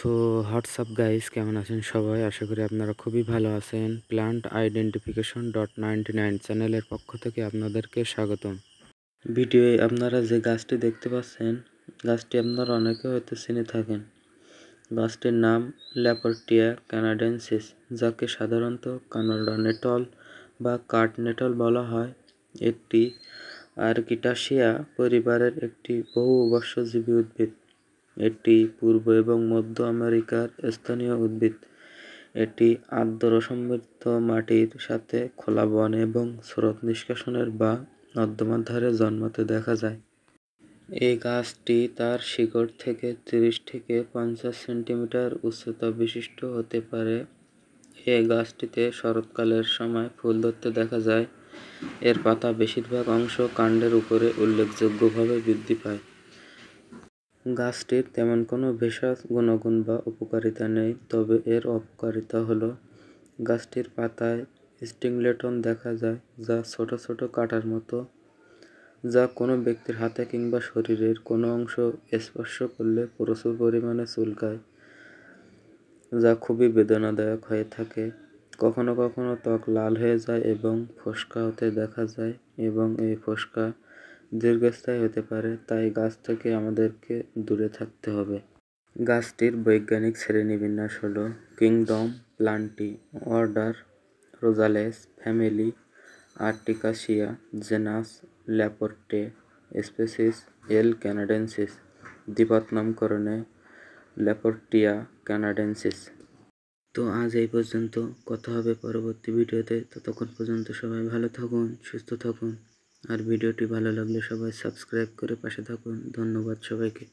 so WhatsApp guys কেমন আছেন সবাই আশা করি আপনারা খুবই ভালো আছেন plant identification dot ninety nine চ্যানেলের পক্ষ থেকে আপনাদেরকে স্বাগতম ভিডিওয়ে আপনারা যে গাছটি দেখতে পাচ্ছেন গাছটি আপনারা অনেকে হয়তো চিনে থাকেন গাছটির নাম ল্যাপরটিয়া ক্যানাডেন্সিস যাকে সাধারণত কানাডা নেটল বা নেটল বলা হয় একটি আর্কিটাসিয়া পরিবারের একটি বহু বর্ষজীবী উদ্ভিদ এটি পূর্ব এবং মধ্য আমেরিকার স্থানীয় উদ্ভিদ এটি আর্দ্র সমৃদ্ধ মাটির সাথে খোলা বন এবং স্রোত নিষ্কাশনের বা নর্দমার ধারে জন্মাতে দেখা যায় এই গাছটি তার শিকড় থেকে তিরিশ থেকে পঞ্চাশ সেন্টিমিটার উচ্চতা বিশিষ্ট হতে পারে এ গাছটিতে শরৎকালের সময় ফুল ধরতে দেখা যায় এর পাতা বেশিরভাগ অংশ কাণ্ডের উপরে উল্লেখযোগ্যভাবে বৃদ্ধি পায় গাছটির তেমন কোনো ভেষজ গুণগুণ বা উপকারিতা নেই তবে এর অপকারিতা হলো গাছটির পাতায় স্টিংলেটন দেখা যায় যা ছোট ছোট কাটার মতো যা কোনো ব্যক্তির হাতে কিংবা শরীরের কোনো অংশ স্পর্শ করলে প্রচুর পরিমাণে চুলকায় যা খুবই বেদনাদায়ক হয়ে থাকে কখনো কখনো ত্বক লাল হয়ে যায় এবং ফোসকা হতে দেখা যায় এবং এই ফোসকা দীর্ঘস্থায়ী হতে পারে তাই গাছ থেকে আমাদেরকে দূরে থাকতে হবে গাছটির বৈজ্ঞানিক শ্রেণীবিন্যাস হল kingdom Plantae order Rosales family Urticaceae genus Laportea species L canadensis দ্বিপদ নামকরণে ল্যাপোর্টিয়া ক্যানাডেন্সিস তো আজ এই পর্যন্ত কথা হবে পরবর্তী ভিডিওতে ততক্ষণ পর্যন্ত সবাই ভালো থাকুন সুস্থ থাকুন আর ভিডিওটি ভালো লাগলে সবাই সাবস্ক্রাইব করে পাশে থাকুন ধন্যবাদ সবাইকে